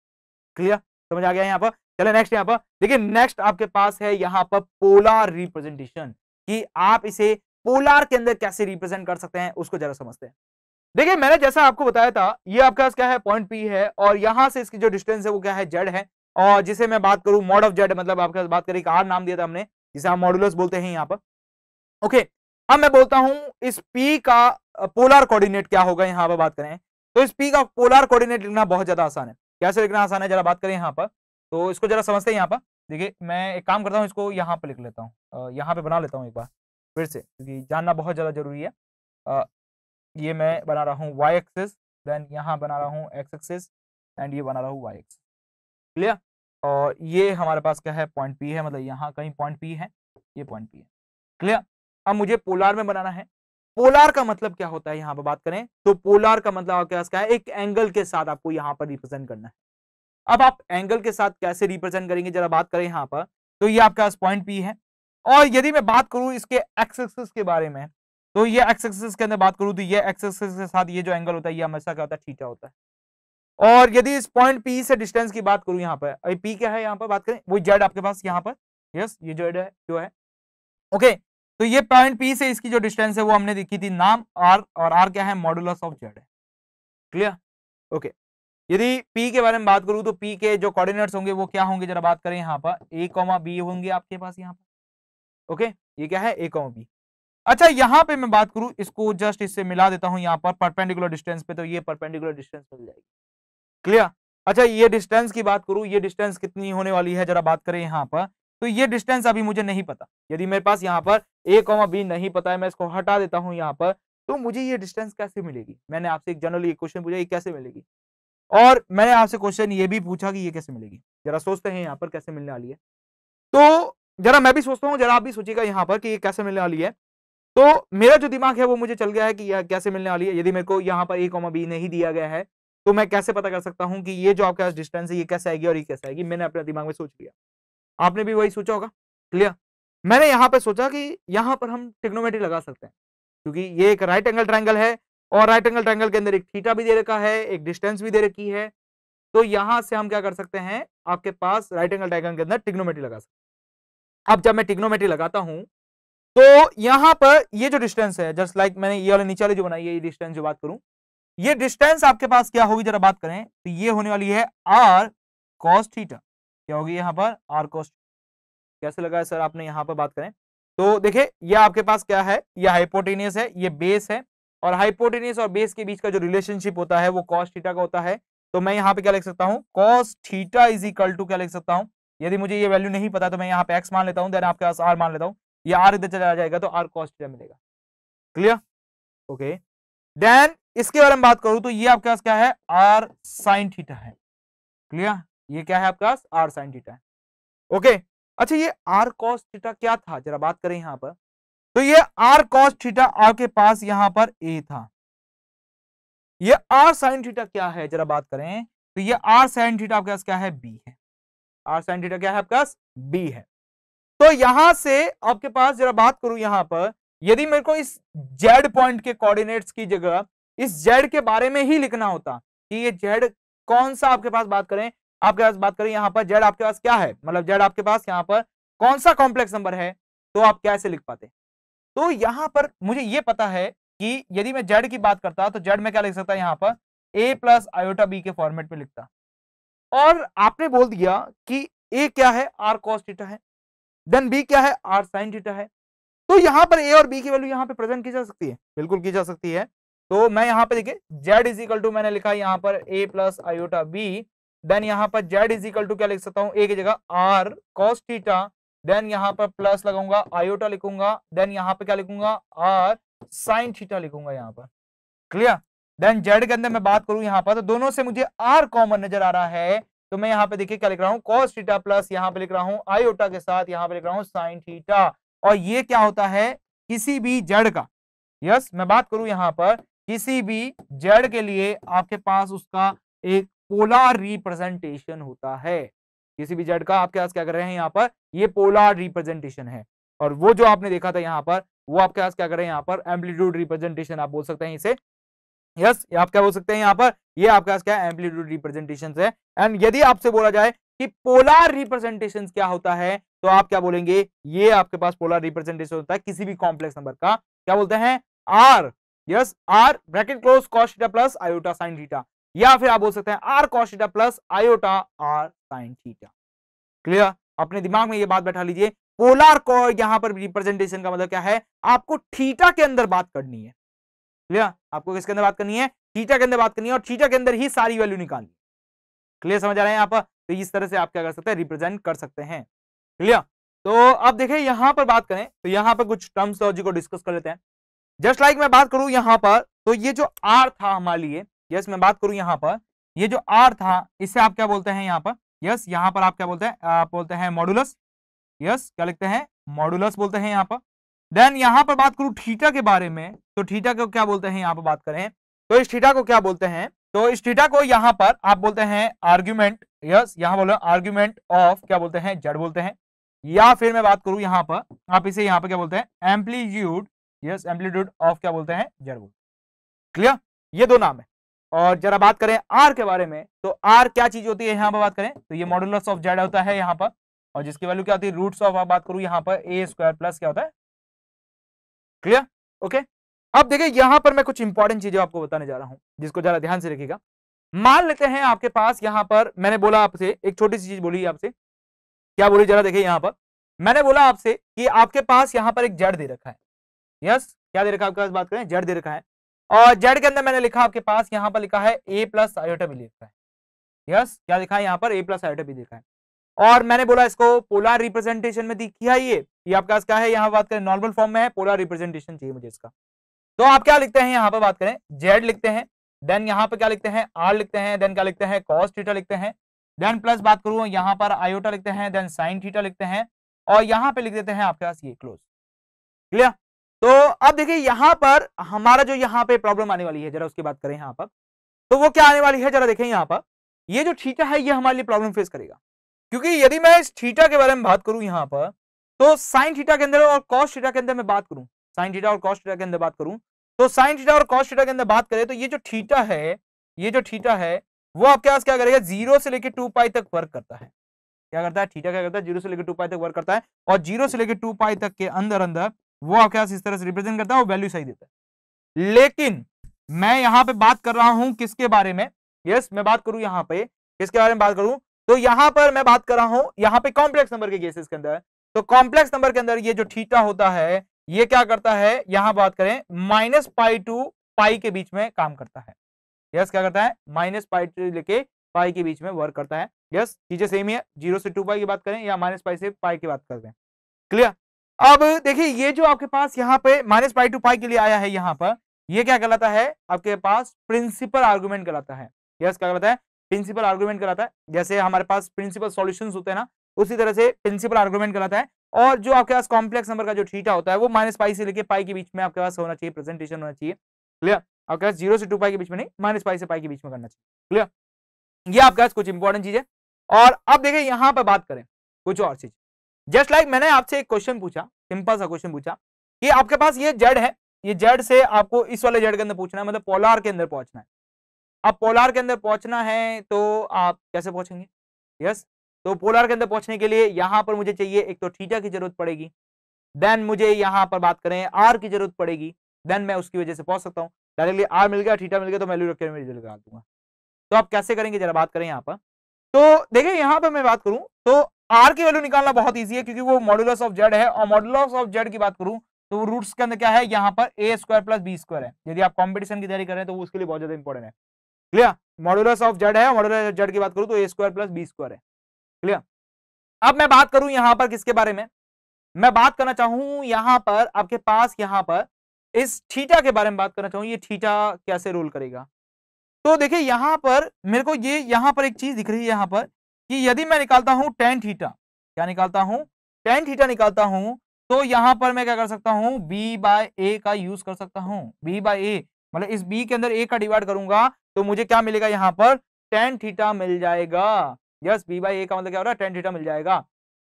क्लियर समझ आ गया यहाँ पर चले नेक्स्ट यहाँ पर देखिए नेक्स्ट आपके पास है यहाँ पर पोलार रिप्रेजेंटेशन कि आप इसे पोलार के अंदर कैसे रिप्रेजेंट कर सकते हैं उसको जरा समझते हैं देखिए मैंने जैसा आपको बताया था ये आपके पास क्या है पॉइंट पी है और यहां से इसकी जो डिस्टेंस है वो क्या है जेड है और जिसे मैं बात करूं मॉड ऑफ जेड मतलब आपके बात करें एक आर नाम दिया था हमने जिसे हम मॉड्यूलस बोलते हैं यहाँ पर ओके अब मैं बोलता हूं इस पी का पोलर कोऑर्डिनेट क्या होगा यहाँ पर बात करें तो इस पी का पोलार कोऑर्डिनेट लिखना बहुत ज्यादा आसान है कैसे लिखना आसान है जरा बात करें यहाँ पर तो इसको जरा समझते हैं यहाँ पर देखिए मैं एक काम करता हूँ इसको यहाँ पर लिख लेता हूँ यहाँ पे बना लेता हूँ एक बार फिर से क्योंकि जानना बहुत ज़्यादा जरूरी है ये मैं बना रहा हूँ वाई एक्सेस देन यहाँ बना रहा हूँ एक्स एक्सेस एंड ये बना रहा हूँ वाई एक्स क्लियर और ये हमारे पास क्या है पॉइंट पी है मतलब यहाँ कहीं पॉइंट पी है ये पॉइंट पी है क्लियर अब मुझे पोलार में बनाना है पोलार का मतलब क्या होता है यहाँ पर बात करें तो पोलार का मतलब आपके पास क्या है एक एंगल के साथ आपको यहाँ पर रिप्रेजेंट करना है अब आप एंगल के साथ कैसे रिप्रेजेंट करेंगे जरा बात करें यहाँ पर तो ये आपके पास पॉइंट पी है और यदि मैं बात करूँ इसके एक्स एक्सिस के बारे में तो ये एक्स एक्सिस के अंदर बात करूँ तो ये एक्स एक्सिस के साथ ये जो एंगल होता है ये हमेशा क्या होता है थीटा होता है और यदि इस पॉइंट पी से डिस्टेंस की बात करूं यहाँ पर पी क्या है यहाँ पर बात करें वो जेड आपके पास यहाँ पर यस ये जेड है जो है ओके तो ये पॉइंट पी से इसकी जो डिस्टेंस है वो हमने देखी थी नाम आर और आर क्या है मॉडुलस ऑफ जेड है क्लियर ओके यदि पी के बारे में बात करूं तो पी के जो कोऑर्डिनेट्स होंगे वो क्या होंगे जरा बात करें यहाँ पर ए कॉमा बी होंगे आपके पास यहाँ पर ओके ये क्या है ए कॉमा बी अच्छा यहाँ पे मैं बात करूं इसको जस्ट इससे मिला देता हूँ यहाँ पर परपेंडिकुलर डिस्टेंस पे तो ये परपेंडिकुलर डिस्टेंस मिल जाएगी क्लियर अच्छा ये डिस्टेंस की बात करूं ये डिस्टेंस कितनी होने वाली है जरा बात करें यहाँ पर तो ये डिस्टेंस अभी मुझे नहीं पता यदि मेरे पास यहाँ पर ए कॉमा बी नहीं पता है मैं इसको हटा देता हूँ यहाँ पर तो मुझे ये डिस्टेंस कैसे मिलेगी मैंने आपसे एक जनरल ये क्वेश्चन पूछा ये कैसे मिलेगी और मैंने आपसे क्वेश्चन ये भी पूछा कि ये कैसे मिलेगी जरा सोचते हैं यहाँ पर कैसे मिलने वाली है तो जरा मैं भी सोचता हूँ जरा आप भी सोचिएगा यहाँ पर कि ये कैसे मिलने वाली है तो मेरा जो दिमाग है वो मुझे चल गया है कि यह कैसे मिलने वाली है यदि मेरे को यहाँ पर ए कॉमा बी नहीं दिया गया है तो मैं कैसे पता कर सकता हूँ कि ये जो आपके पास डिस्टेंस है ये कैसे आएगी और ये कैसे आएगी मैंने अपने दिमाग में सोच लिया आपने भी वही सोचा होगा क्लियर मैंने यहाँ पर सोचा कि यहाँ पर हम टिक्नोमेट्री लगा सकते हैं क्योंकि ये एक राइट एंगल ट्रैंगल है और राइट एंगल ट्रैंगल के अंदर एक थीटा भी दे रखा है एक डिस्टेंस भी दे रखी है तो यहाँ से हम क्या कर सकते हैं आपके पास राइट एंगल ट्राइंगल के अंदर टिग्नोमेट्री लगा सकते हैं अब जब मैं टिग्नोमेट्री लगाता हूँ तो यहाँ पर ये जो डिस्टेंस है जस्ट लाइक like मैंने ये वाले नीचे वाले जो बनाई है ये डिस्टेंस जो बात करूँ ये डिस्टेंस आपके पास क्या होगी जरा बात करें तो ये होने वाली है आर कॉस क्या होगी यहाँ पर आर कॉस्ट कैसे लगा है सर आपने यहाँ पर बात करें तो देखिए ये आपके पास क्या है ये हाइपोटेनियस है ये बेस है और हाइपोटेनियस और बेस के बीच का जो रिलेशनशिप होता है वो कॉस थीटा का होता है तो मैं यहाँ पे क्या लिख सकता हूँ cos theta is equal to क्या लिख सकता हूँ यदि मुझे ये वैल्यू नहीं पता तो मैं यहाँ पे एक्स मान लेता हूँ देन आपके पास आर मान लेता हूँ ये आर इधर चला जाएगा तो आर कॉस थीटा मिलेगा क्लियर ओके okay. देन इसके बारे में बात करूं तो ये आपके पास क्या है आर साइन थीटा है क्लियर ये क्या है आपके पास आर साइन थीटा है ओके अच्छा ये आर कॉस थीटा क्या था जरा बात करें यहां पर तो ये आर कॉस थीटा आपके पास यहां पर ए था ये आर साइन थीटा क्या है जरा बात करें तो ये आर साइन थीटा आपके पास क्या है बी है आर साइन थीटा क्या है आपके पास बी है तो यहां से आपके पास जरा बात करूं यहां पर यदि मेरे को इस जेड पॉइंट के कोऑर्डिनेट्स की जगह इस जेड के बारे में ही लिखना होता कि ये जेड कौन सा आपके पास बात करें आपके पास बात करें यहाँ पर जेड आपके पास क्या है मतलब जेड आपके पास यहां पर कौन सा कॉम्प्लेक्स नंबर है तो आप कैसे लिख पाते तो यहाँ पर मुझे ये पता है कि यदि मैं जेड की बात करता तो जेड में क्या लिख सकता यहाँ पर ए प्लस आयोटा बी के फॉर्मेट में लिखता और आपने बोल दिया कि ए क्या है आर कॉस टीटा है देन बी क्या है आर साइन टीटा है तो यहाँ पर ए और बी की वैल्यू यहाँ पे प्रेजेंट की जा सकती है बिल्कुल की जा सकती है तो मैं यहाँ पे देखिए जेड इज इक्वल टू मैंने लिखा यहाँ पर a plus iota b then यहाँ पर जेड इज इक्वल टू क्या लिख सकता हूँ ए की जगह आर कॉस थीटा देन यहाँ पर प्लस लगाऊंगा आयोटा लिखूंगा देन यहाँ पर क्या लिखूंगा आर साइन थीटा लिखूंगा यहाँ पर क्लियर देन जेड के अंदर मैं बात करूं यहाँ पर तो दोनों से मुझे आर कॉमन नजर आ रहा है तो मैं यहाँ पे देखिए क्या लिख रहा हूँ कॉस थीटा प्लस यहाँ पे लिख रहा हूँ आयोटा के साथ यहाँ पे लिख रहा हूँ साइन थीटा और ये क्या होता है किसी भी जड़ का यस मैं बात करूं यहां पर किसी भी जड़ के लिए आपके पास उसका एक पोलार रिप्रेजेंटेशन होता है किसी भी जड़ का आपके पास क्या कर रहे हैं यहाँ पर ये पोलार रिप्रेजेंटेशन है और वो जो आपने देखा था यहाँ पर वो आपके पास क्या कर रहे हैं यहाँ पर एम्पलीट्यूड रिप्रेजेंटेशन आप बोल सकते हैं इसे यस yes, आप क्या बोल सकते हैं यहाँ पर ये आपके पास क्या एम्पलीट्यूड रिप्रेजेंटेशन है एंड यदि आपसे बोला जाए कि पोलार रिप्रेजेंटेशन क्या होता है तो आप क्या बोलेंगे ये आपके पास पोलार रिप्रेजेंटेशन होता है किसी भी कॉम्प्लेक्स नंबर का क्या बोलते हैं r yes r bracket close cos theta plus iota sine theta या फिर आप बोल सकते हैं r cos theta plus iota r sine theta clear अपने दिमाग में ये बात बैठा लीजिए पोलार को यहां पर रिप्रेजेंटेशन का मतलब क्या है आपको थीटा के अंदर बात करनी है क्लियर आपको किसके अंदर बात करनी है थीटा के अंदर बात करनी है और थीटा के अंदर ही सारी वैल्यू निकालनी क्लियर समझ आ रहे हैं आप तो इस तरह से आप क्या कर सकते हैं रिप्रेजेंट कर सकते हैं क्लियर तो अब देखें यहाँ पर बात करें तो यहाँ पर कुछ टर्म्स जी को डिस्कस कर लेते हैं जस्ट लाइक like मैं बात करूं यहाँ पर तो ये जो आर था हमारे लिए यस मैं बात करूं यहाँ पर ये जो आर था इसे आप क्या बोलते हैं यहाँ पर यस यहाँ पर आप क्या बोलते हैं आप बोलते हैं मॉडुलस यस क्या लिखते हैं मॉडुलस बोलते हैं यहाँ पर देन यहाँ पर बात करूं थीटा के बारे में तो थीटा को क्या बोलते हैं यहाँ पर बात करें तो इस थीटा को क्या बोलते हैं तो इस थीटा को यहां पर आप बोलते हैं आर्ग्यूमेंट यस यहां बोल आर्ग्यूमेंट ऑफ क्या बोलते हैं जड़ बोलते हैं या फिर मैं बात करूं यहां पर आप इसे यहां पर क्या बोलते हैं एम्पलीट्यूड यस एम्पलीट्यूड ऑफ क्या बोलते हैं जड़ बोलते क्लियर ये दो नाम है और जरा बात करें आर के बारे में तो आर क्या चीज होती है यहाँ पर बात करें तो ये मॉडल ऑफ जेड होता है यहाँ पर और जिसकी वैल्यू क्या होती है रूट्स ऑफ बात करूं यहाँ पर ए स्क्वायर प्लस क्या होता है क्लियर ओके okay? अब देखिए यहां पर मैं कुछ इंपॉर्टेंट चीजें आपको बताने जा रहा हूं जिसको जरा ध्यान से रखिएगा मान लेते हैं आपके पास यहां पर मैंने बोला आपसे एक छोटी सी चीज बोली आपसे क्या बोली जरा देखिए यहां पर मैंने बोला आपसे कि आपके पास यहां पर एक जड़ दे रखा है यस क्या दे रखा है आपके पास बात करें जड़ दे रखा है और जड़ के अंदर मैंने लिखा आपके पास यहां पर लिखा है ए प्लस आयोटा भी लिखा है यस क्या लिखा है यहाँ पर ए प्लस आयोटा भी लिखा है और मैंने बोला इसको पोलर रिप्रेजेंटेशन में दिखाइए ये आपके पास क्या है यहाँ बात करें नॉर्मल फॉर्म में है पोलर रिप्रेजेंटेशन चाहिए मुझे इसका तो आप क्या लिखते हैं यहाँ पर बात करें जेड लिखते हैं देन यहाँ पर क्या लिखते हैं आर लिखते हैं देन क्या लिखते हैं कॉस थीटा लिखते हैं देन प्लस बात करूँ यहाँ पर आयोटा लिखते हैं देन साइन थीटा लिखते हैं और यहाँ पे लिख देते हैं आपके पास ये क्लोज क्लियर तो अब देखिए यहाँ पर हमारा जो यहाँ पे प्रॉब्लम आने वाली है जरा उसकी बात करें यहाँ पर तो वो क्या आने वाली है जरा देखें यहाँ पर ये जो थीटा है ये हमारे लिए प्रॉब्लम फेस करेगा क्योंकि यदि मैं इस थीटा के बारे में बात करूं यहाँ पर तो साइन थीटा के अंदर और कॉस थीटा के अंदर मैं बात करूं साइन थीटा और कॉस्ट थीटा के अंदर बात करूं तो साइन थीटा और कॉस्ट थीटा के अंदर बात करें तो ये जो थीटा है ये जो थीटा है वो आपके पास क्या करेगा जीरो से लेकर टू पाई तक वर्क करता है क्या करता है थीटा क्या करता है जीरो से लेकर टू पाई तक वर्क करता है और जीरो से लेकर टू पाई तक के अंदर अंदर वो आपके पास इस तरह से रिप्रेजेंट करता है और वैल्यू सही देता है लेकिन मैं यहाँ पे बात कर रहा हूँ किसके बारे में यस मैं बात करूँ यहाँ पे किसके बारे में बात करूँ तो यहाँ पर मैं बात कर रहा हूँ यहाँ पे कॉम्प्लेक्स नंबर के केसेस के अंदर तो कॉम्प्लेक्स नंबर के अंदर ये जो थीटा होता है ये क्या करता है यहां बात करें माइनस पाई टू पाई के बीच में काम करता है यस क्या करता है माइनस पाई टू लेके पाई के बीच में वर्क करता है यस चीजें सेम ही है जीरो से टू पाई की बात करें या माइनस पाई से पाई की बात कर हैं क्लियर अब देखिए ये जो आपके पास यहाँ पे माइनस पाई टू पाई के लिए आया है यहाँ पर ये क्या कहलाता है आपके पास प्रिंसिपल आर्गुमेंट कहलाता है यस क्या कहलाता है प्रिंसिपल आर्गुमेंट कहलाता है जैसे हमारे पास प्रिंसिपल सॉल्यूशंस होते हैं ना उसी तरह से प्रिंसिपल आर्गुमेंट कहलाता है और जो आपके पास कॉम्प्लेक्स नंबर का जो ठीठा होता है वो माइनस पाई से लेके पाई के बीच में आपके पास होना चाहिए प्रेजेंटेशन होना चाहिए क्लियर आपके पास जीरो से टू पाई के बीच में नहीं माइनस पाई से पाई के बीच में करना चाहिए क्लियर ये आपके पास कुछ इंपॉर्टेंट चीज है और अब देखिए यहाँ पर बात करें कुछ और चीज जस्ट लाइक मैंने आपसे एक क्वेश्चन पूछा सिंपल सा क्वेश्चन पूछा कि आपके पास ये जड़ है ये जड़ से आपको इस वाले जड़ के अंदर पूछना है मतलब पोलार के अंदर पहुंचना है अब पोलार के अंदर पहुंचना है तो आप कैसे पहुंचेंगे यस तो पोलर के अंदर पहुंचने के लिए यहां पर मुझे चाहिए एक तो थीटा की जरूरत पड़ेगी देन मुझे यहां पर बात करें आर की जरूरत पड़ेगी देन मैं उसकी वजह से पहुंच सकता हूँ डायरेक्टली आर मिल गया थीटा मिल गया तो मैं लू रखकर करा दूंगा तो आप कैसे करेंगे जरा बात करें यहाँ पर तो देखिए यहाँ पर मैं बात करूँ तो आर की वैल्यू निकालना बहुत ईजी है क्योंकि वो मॉडुलस ऑफ जेड है और मॉडुलस ऑफ जेड की बात करूँ तो रूट्स के अंदर क्या है यहाँ पर a square plus b square है यदि आप कॉम्पिटिशन की तैयारी कर रहे हैं तो उसके लिए बहुत ज्यादा इंपॉर्टेंट है क्लियर मॉडुलस ऑफ जेड है मॉडुलस ऑफ जेड की बात करूँ तो a square plus b square है क्लियर अब मैं बात करूं यहां पर किसके बारे में मैं बात करना चाहूं यहां पर आपके पास यहां पर इस थीटा के बारे में बात करना चाहूं ये थीटा कैसे रोल करेगा तो देखिए यहां पर मेरे को ये यहां पर एक चीज दिख रही है यहां पर कि यदि मैं निकालता हूं टेन थीटा क्या निकालता हूं टेन थीटा निकालता हूं तो यहां पर मैं क्या कर सकता हूं बी बाय ए का यूज कर सकता हूं बी बाय ए मतलब इस बी के अंदर ए का डिवाइड करूंगा तो मुझे क्या मिलेगा यहां पर टेन थीटा मिल जाएगा यस बी बाई ए का मतलब क्या हो रहा है टेन थीटा मिल जाएगा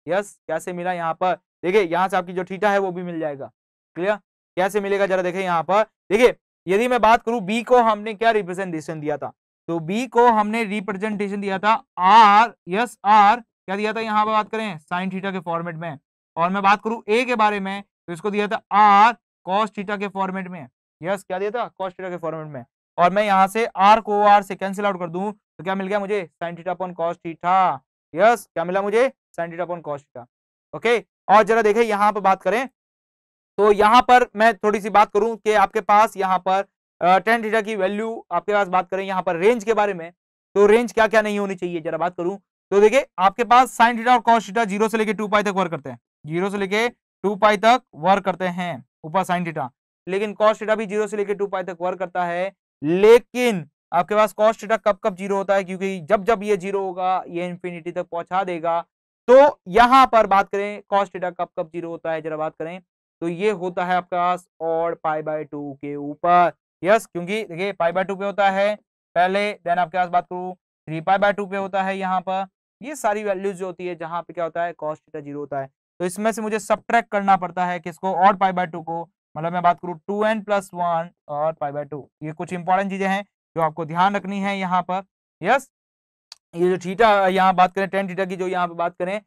यस कैसे मिला यहाँ पर देखिए यहाँ से आपकी जो थीटा है वो भी मिल जाएगा क्लियर कैसे मिलेगा जरा देखे यहाँ पर देखिए यदि मैं बात करूं बी को हमने क्या रिप्रेजेंटेशन दिया था तो बी को हमने रिप्रेजेंटेशन दिया था आर यस आर क्या दिया था यहाँ पर बात करें साइन थीटा के फॉर्मेट में और मैं बात करूं ए के बारे में तो इसको दिया था आर कॉस थीटा के फॉर्मेट में यस क्या दिया था कॉस थीटा के फॉर्मेट में और मैं यहाँ से आर को आर से कैंसिल आउट कर दूं तो क्या मिल गया मुझे sine theta upon cos theta yes क्या मिला मुझे sine theta upon cos theta okay और जरा देखें यहाँ पर बात करें तो यहाँ पर मैं थोड़ी सी बात करूं कि आपके पास यहाँ पर टेन थीटा की वैल्यू आपके पास बात करें यहाँ पर रेंज के बारे में तो रेंज क्या क्या नहीं होनी चाहिए जरा बात करूं तो देखिए आपके पास साइन थीटा और कॉस थीटा जीरो से लेके टू पाई तक वर्क करते हैं जीरो से लेके टू पाई तक वर्क करते हैं ऊपर साइन थीटा लेकिन कॉस थीटा भी जीरो से लेके टू पाई तक वर्क करता है लेकिन आपके पास कॉस्ट थीटा कब कब जीरो होता है क्योंकि जब जब ये जीरो होगा ये इन्फिनिटी तक पहुंचा देगा तो यहाँ पर बात करें कॉस्ट थीटा कब कब जीरो होता है जरा बात करें तो ये होता है आपके पास और पाई बाय टू के ऊपर यस क्योंकि देखिए पाई बाय टू पे होता है पहले देन आपके पास बात करूँ थ्री पाई बाय टू पे होता है यहाँ पर ये सारी वैल्यूज जो होती है जहाँ पे क्या होता है कॉस्ट थीटा जीरो होता है तो इसमें से मुझे सब्ट्रैक्ट करना पड़ता है किसको और पाई बाय टू को मतलब मैं बात करूँ टू एन प्लस वन और पाई बाय टू ये कुछ इंपॉर्टेंट चीजें हैं जो आपको ध्यान रखनी है यहाँ पर यस ये जो थीटा यहाँ बात करें टेन थीटा की जो यहाँ पर बात करें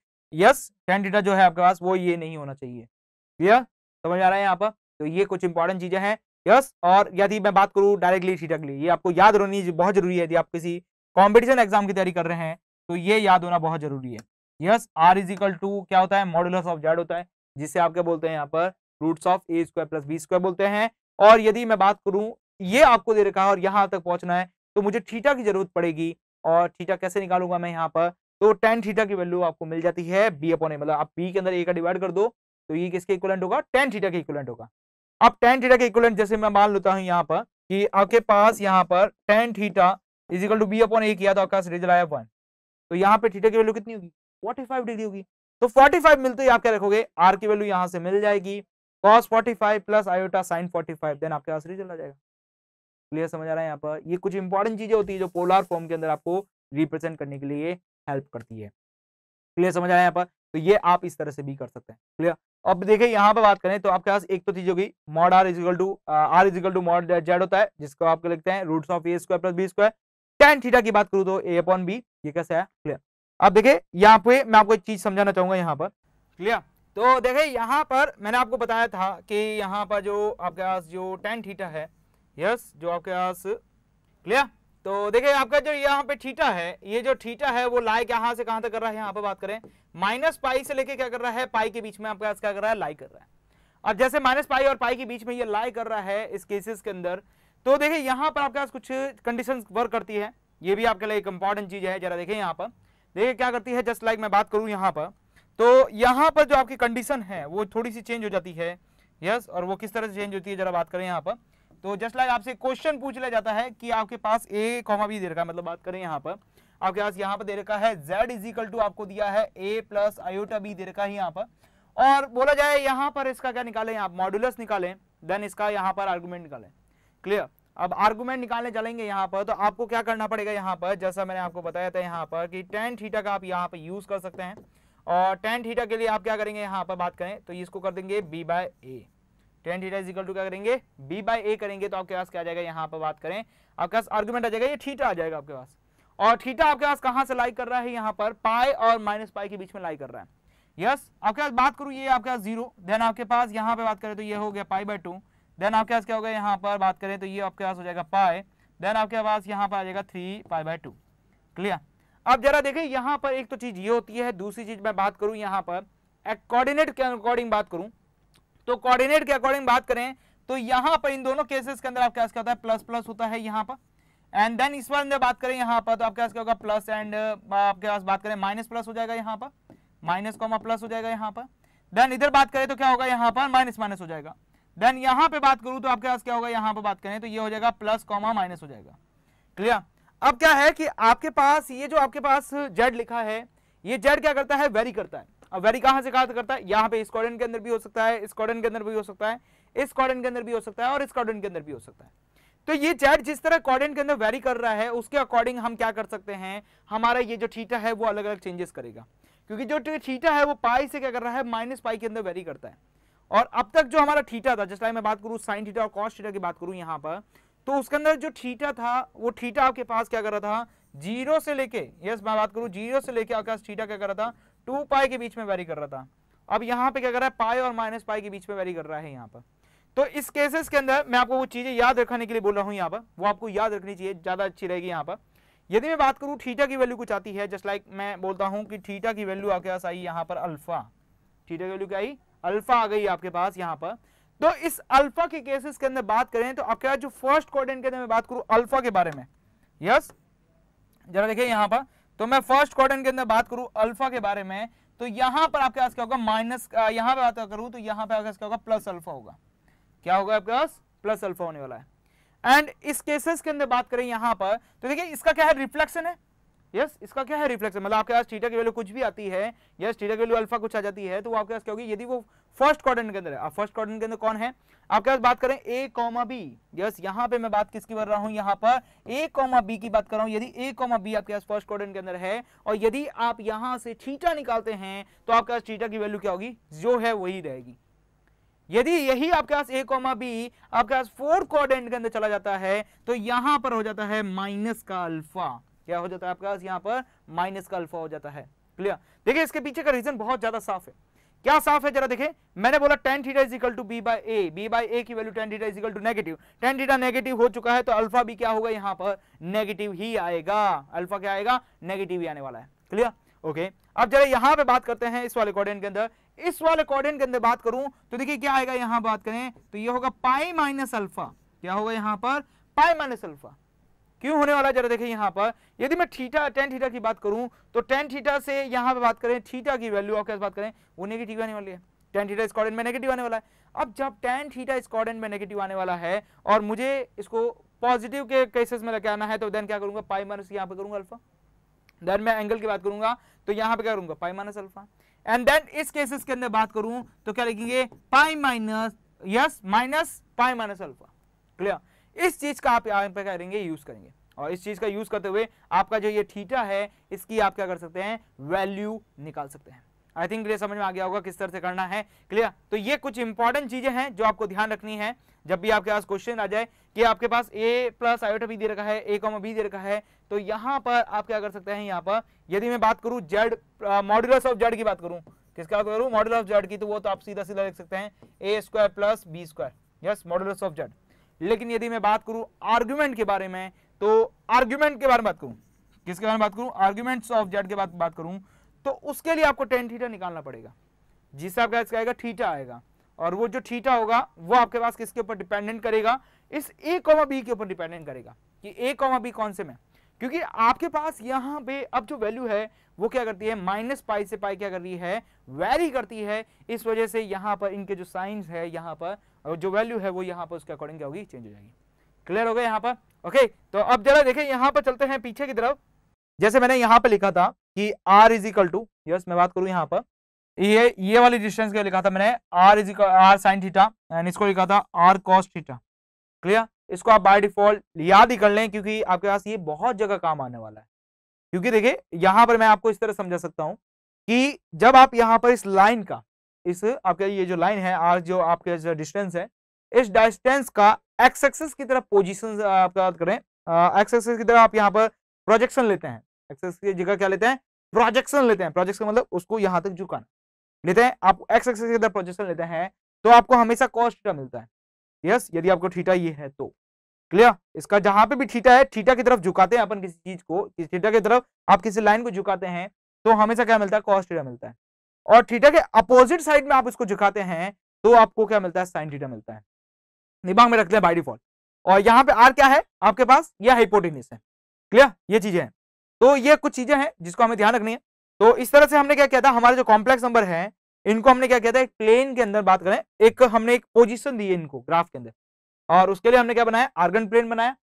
यस टेन थीटा जो है आपके पास वो ये नहीं होना चाहिए क्लियर समझ आ रहा है यहाँ पर तो ये कुछ इंपॉर्टेंट चीजें हैं यस और यदि मैं बात करूँ डायरेक्टली थीटा के लिए ये आपको याद रोनी बहुत जरूरी है यदि आप किसी कॉम्पिटिशन एग्जाम की तैयारी कर रहे हैं तो ये याद होना बहुत जरूरी है यस आर इजिकल टू क्या होता है मॉडुलस ऑफ जेड होता है जिसे आप क्या बोलते हैं यहाँ पर roots of a square plus b square बोलते हैं और यदि मैं बात करूँ ये आपको दे रखा है और यहाँ तक पहुंचना है तो मुझे थीटा की जरूरत पड़ेगी और थीटा कैसे निकालूंगा मैं यहाँ पर तो टेन थीटा की वैल्यू आपको मिल जाती है बी अपॉन ए मतलब आप बी के अंदर ए का डिवाइड कर दो तो ये किसके इक्वलेंट होगा टेन थीटा के इक्वलेंट होगा अब टेन थीटा के इक्वलेंट जैसे मैं मान लेता हूँ यहाँ पर कि आपके पास यहाँ पर tan theta is equal to b upon a किया तो आपका रिजल्ट आया वन तो यहाँ पे थीटा की वैल्यू कितनी होगी फोर्टी फाइव डिग्री होगी तो फोर्टी फाइव मिलते ही आप क्या रखोगे आर की वैल्यू यहाँ से मिल जाएगी cos forty five plus iota sine forty five then आपके पास रिजल्ट आ जाएगा क्लियर समझ आ रहा है यहाँ पर ये कुछ इंपॉर्टेंट चीजें होती है जो पोलर फॉर्म के अंदर आपको रिप्रेजेंट करने के लिए हेल्प करती है क्लियर समझ आ रहा है यहाँ पर तो ये आप इस तरह से भी कर सकते हैं क्लियर अब देखिए यहाँ पर बात करें तो आपके पास एक तो चीज होगी mod r equal to r equal to mod z होता है जिसको आपके लिखते हैं root of a square plus b square tan theta की बात करूँ तो ए अपॉन बी ये कैसे है क्लियर अब देखिए यहाँ पे मैं आपको एक चीज समझाना चाहूंगा यहाँ पर क्लियर तो देखिए यहाँ पर मैंने आपको बताया था कि यहाँ पर जो आपके पास जो टेन थीटा है यस जो आपके पास क्लियर तो देखिए आपका जो यहाँ पे ठीटा है ये जो ठीटा है वो लाइक यहां से कहां तक कर रहा है यहां पे बात करें माइनस पाई से लेके क्या कर रहा है पाई के बीच में आपका क्या कर रहा है लाई कर रहा है अब जैसे माइनस पाई और पाई के बीच में ये लाई कर रहा है इस केसेस के अंदर तो देखिए यहाँ पर आपके पास कुछ कंडीशन वर्क करती है ये भी आपके लिए एक इंपॉर्टेंट चीज़ है जरा देखें यहाँ पर देखिए क्या करती है जस्ट लाइक मैं बात करूं यहाँ पर तो यहाँ पर जो आपकी कंडीशन है वो थोड़ी सी चेंज हो जाती है यस और वो किस तरह से चेंज होती है जरा बात करें यहाँ पर तो जस्ट लाइक आपसे क्वेश्चन पूछ लिया जाता है कि आपके पास ए कॉमा बी दे रखा है मतलब बात करें यहाँ पर आपके पास यहाँ पर दे रखा है जेड इजिकल टू आपको दिया है ए प्लस आयोटा बी दे रखा है यहाँ पर और बोला जाए यहाँ पर इसका क्या निकालें आप मॉड्यूलस निकालें देन इसका यहाँ पर आर्गूमेंट निकालें क्लियर अब आर्गूमेंट निकालने चलेंगे यहाँ पर तो आपको क्या करना पड़ेगा यहाँ पर जैसा मैंने आपको बताया था यहाँ पर कि टेन थीटा का आप यहाँ पर यूज़ कर सकते हैं और टेन थीटा के लिए आप क्या करेंगे यहाँ पर बात करें तो इसको कर देंगे b by a tan theta is equal to क्या करेंगे बी बाई ए करेंगे तो आपके पास क्या आ जाएगा यहाँ पर बात करें आपके पास आ जाएगा ये थीटा आ जाएगा आपके पास और थीटा आपके पास कहाँ से लाई कर रहा है यहाँ पर और माइनस के बीच में लाई कर रहा है यस yes, आपके पास बात करूँ ये आपके पास जीरो देन आपके पास यहाँ बात करें तो ये हो गया पाई बाई टू देन आपके पास क्या हो गया यहाँ पर बात करें तो ये आपके पास हो जाएगा पाए देन आपके पास यहाँ पर आ जाएगा three pi by two clear अब जरा देखें यहाँ पर एक तो चीज़ ये होती है दूसरी चीज़ मैं बात करूँ यहाँ पर एक कोऑर्डिनेट के अकॉर्डिंग बात करूँ तो कोऑर्डिनेट के अकॉर्डिंग बात करें तो यहां पर इन दोनों केसेस के अंदर आपके क्या होता है प्लस प्लस होता है यहां पर एंड देन इस अंदर बात करें यहां पर तो आपके पास क्या होगा प्लस एंड uh, आपके पास बात करें माइनस प्लस हो जाएगा यहां पर माइनस कॉमा प्लस हो जाएगा यहां पर देन इधर बात करें तो क्या होगा यहां पर माइनस माइनस हो जाएगा देन यहां पर बात करूं तो आपके पास क्या होगा यहां पर बात करें तो ये हो जाएगा प्लस कॉमा माइनस हो जाएगा क्लियर अब क्या है कि आपके पास ये जो आपके पास जेड लिखा है ये जेड क्या करता है वेरी करता है वेरी कहां से कहा करता है यहां पे इस कॉर्डन के अंदर भी हो सकता है इस कॉर्डन के अंदर भी हो सकता है इस कॉर्डन के अंदर भी हो सकता है और इस कॉर्डन के अंदर भी हो सकता है तो ये चैट जिस तरह कॉर्डन के अंदर वेरी कर रहा है उसके अकॉर्डिंग हम क्या कर सकते हैं हमारा ये जो ठीटा है वो अलग अलग चेंजेस करेगा क्योंकि जो ठीटा है वो पाई से क्या कर रहा है माइनस पाई के अंदर वेरी करता है और अब तक जो हमारा थीटा था जिस टाइम मैं बात करूँ साइन थीटा और कॉस थीटा की बात करूँ यहाँ पर तो उसके अंदर जो थीटा था वो थीटा आपके पास क्या कर रहा था जीरो से लेके यस मैं बात करूँ जीरो से लेके आपके पास थीटा क्या कर रहा था टू पाई के बीच में वेरी कर रहा था अब यहाँ पे क्या कर रहा है पाई और माइनस पाई के बीच में वेरी कर रहा है यहाँ पर तो इस केसेस के अंदर मैं आपको वो चीज़ें याद रखने के लिए बोल रहा हूँ यहाँ पर वो आपको याद रखनी चाहिए ज़्यादा अच्छी रहेगी यहाँ पर यदि मैं बात करूं थीटा की वैल्यू कुछ आती है जस्ट लाइक मैं बोलता हूं कि थीटा की वैल्यू आपके पास आई यहाँ पर अल्फा थीटा की वैल्यू क्या आई अल्फा आ गई आपके पास यहाँ पर तो इस अल्फा के केसेस के अंदर बात करें तो आपके पास जो फर्स्ट क्वाड्रेंट के अंदर मैं बात करूं अल्फा के बारे में यस जरा देखिए यहाँ पर तो मैं फर्स्ट क्वार के अंदर बात करूं अल्फा के बारे में तो यहां पर आपके पास क्या होगा माइनस यहां पर बात करूं तो यहां पर आपके पास क्या होगा प्लस अल्फा होगा क्या होगा आपके पास प्लस अल्फा होने वाला है एंड इस केसेस के अंदर बात करें यहां पर तो देखिए इसका क्या है रिफ्लेक्शन है यस इसका क्या है रिफ्लेक्शन मतलब आपके पास थीटा की वैल्यू कुछ भी आती है यस थीटा की वैल्यू अल्फा कुछ आ जाती है तो वो आपके पास क्या होगी यदि वो फर्स्ट क्वाड्रेंट के अंदर है फर्स्ट क्वाड्रेंट के अंदर कौन है आपके पास बात करें ए कॉमा बी यस यहाँ पे मैं बात किसकी कर रहा हूँ यहाँ पर ए कॉमा बी की बात कर रहा हूँ यदि ए कॉमा बी आपके पास फर्स्ट क्वाड्रेंट के अंदर है और यदि आप यहाँ से थीटा निकालते हैं तो आपके पास थीटा की वैल्यू क्या होगी जो है वही रहेगी यदि यही आपके पास ए कॉमा बी आपके पास फोर्थ क्वाड्रेंट के अंदर चला जाता है तो यहाँ पर हो जाता है माइनस का अल्फा क्या हो जाता है आपके पास यहाँ पर माइनस का अल्फा हो जाता है क्लियर देखिए इसके पीछे का रीजन बहुत ज्यादा साफ है क्या साफ है जरा देखें मैंने बोला tan theta equal to b by a b by a की value tan theta equal to negative tan theta negative हो चुका है तो अल्फा भी क्या होगा यहाँ पर नेगेटिव ही आएगा अल्फा क्या आएगा नेगेटिव ही आने वाला है क्लियर ओके अब जरा यहाँ पे बात करते हैं इस वाले कॉर्डिनेट के अंदर इस वाले कॉर्डिनेट के अंदर बात करूं तो देखिए क्या आएगा यहाँ बात करें तो ये होगा पाई माइनस अल्फा क्या होगा यहाँ पर पाई माइनस अल्फा क्यों होने वाला जरा देखें यहाँ पर यदि मैं थीटा टेन थीटा की बात करूँ तो टेन थीटा से यहाँ पे बात करें थीटा की वैल्यू और कैसे बात करें वो नेगेटिव आने वाली है टेन थीटा स्कॉर्डेंट में नेगेटिव आने वाला है अब जब टेन थीटा स्कॉर्डेंट में नेगेटिव आने वाला है और मुझे इसको पॉजिटिव के केसेस में लेके आना है तो देन क्या करूँगा पाई माइनस यहाँ पर करूँगा अल्फा देन मैं एंगल की बात करूँगा तो यहाँ पे क्या करूँगा pi minus alpha and then इस केसेस के अंदर बात करूँ तो क्या लिखेंगे pi minus yes minus pi minus alpha clear इस चीज का आप यहाँ पे करेंगे यूज करेंगे और इस चीज का यूज करते हुए आपका जो ये थीटा है इसकी आप क्या कर सकते हैं वैल्यू निकाल सकते हैं आई थिंक ये समझ में आ गया होगा किस तरह से करना है क्लियर तो ये कुछ इंपॉर्टेंट चीजें हैं जो आपको ध्यान रखनी है जब भी आपके पास क्वेश्चन आ जाए कि आपके पास ए प्लस आयोटा बी दे रखा है ए कॉमा बी दे रखा है तो यहाँ पर आप क्या कर सकते हैं यहाँ पर यदि मैं बात करूँ जेड मॉड्यूलस ऑफ जेड की बात करूँ किसका बात करूँ मॉड्यूल ऑफ जेड की तो वो तो आप सीधा सीधा देख सकते हैं a square plus b square yes model of z लेकिन यदि मैं बात करूं आर्ग्यूमेंट के बारे में तो आर्ग्यूमेंट के बारे में बात करूं किसके बारे में बात करूं आर्ग्यूमेंट ऑफ जेड के बारे में बात करूं तो उसके लिए आपको टेन थीटा निकालना पड़ेगा जिससे आपका इसका आएगा थीटा आएगा और वो जो थीटा होगा वो आपके पास किसके ऊपर डिपेंडेंट करेगा इस ए कॉमा बी के ऊपर डिपेंडेंट करेगा कि ए कॉमा बी कौन से में क्योंकि आपके पास यहाँ पे अब जो वैल्यू है वो क्या करती है माइनस पाई से पाई क्या कर रही है वैरी करती है इस वजह से यहां पर इनके जो साइंस है यहाँ पर जो वैल्यू है वो यहाँ पर उसके अकॉर्डिंग क्या होगी चेंज हो जाएगी क्लियर हो गया यहाँ पर ओके तो अब जरा देखें यहां पर चलते हैं पीछे की तरफ जैसे मैंने यहां पर लिखा था कि r is equal to yes मैं बात करूं यहाँ पर ये ये वाली डिस्टेंस क्या लिखा था मैंने r is r sine theta and इसको लिखा था आर कॉस थीटा क्लियर इसको आप बाय डिफॉल्ट याद ही कर लें क्योंकि आपके पास ये बहुत जगह काम आने वाला है क्योंकि देखिए यहां पर मैं आपको इस तरह समझा सकता हूँ कि जब आप यहाँ पर इस लाइन का इस आपका ये जो लाइन है आज जो आपके डिस्टेंस है इस डिस्टेंस का एक्स एक्सेस की तरफ पोजिशन आपका करें एक्स एक्सेस की तरफ आप यहाँ पर प्रोजेक्शन लेते हैं एक्सेस की जगह क्या लेते हैं प्रोजेक्शन लेते हैं प्रोजेक्शन मतलब उसको यहाँ तक झुकाना लेते हैं आप एक्स एक्सेस की तरफ प्रोजेक्शन लेते हैं तो आपको हमेशा कॉस्ट का मिलता है यस यदि आपको थीटा ये है तो क्लियर इसका जहां पे भी थीटा है थीटा की तरफ झुकाते हैं अपन किसी चीज को थीटा की तरफ आप किसी लाइन को झुकाते हैं तो हमेशा क्या मिलता है कॉस थीटा मिलता है और थीटा के अपोजिट साइड में आप इसको झुकाते हैं तो आपको क्या मिलता है साइन थीटा मिलता है दिमाग में रख हैं बाई डिफॉल्ट और यहाँ पे आर क्या है आपके पास ये हाइपोटेनिस है क्लियर ये चीजें हैं तो ये कुछ चीजें हैं जिसको हमें ध्यान रखनी है तो इस तरह से हमने क्या किया था हमारे जो कॉम्प्लेक्स नंबर है इनको हमने क्या कहता है प्लेन के अंदर बात करें एक हमने एक पोजिशन दी है इनको ग्राफ के अंदर और उसके लिए हमने क्या बनाया आर्गन प्लेन बनाया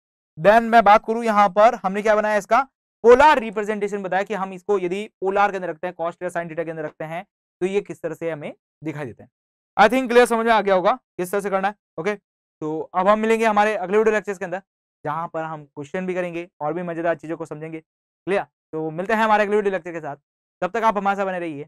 देन मैं बात करूं यहाँ पर हमने क्या बनाया इसका पोलार रिप्रेजेंटेशन बताया कि हम इसको यदि पोलार के अंदर रखते हैं कॉस्ट या साइन के अंदर रखते हैं तो ये किस तरह से हमें दिखाई देते हैं आई थिंक क्लियर समझ में आ गया होगा किस तरह से करना है ओके तो अब हम मिलेंगे हमारे अगले वीडियो लेक्चर्स के अंदर जहां पर हम क्वेश्चन भी करेंगे और भी मजेदार चीज़ों को समझेंगे क्लियर तो मिलते हैं हमारे अगले वीडियो लेक्चर के साथ तब तक आप हमारे साथ बने रहिए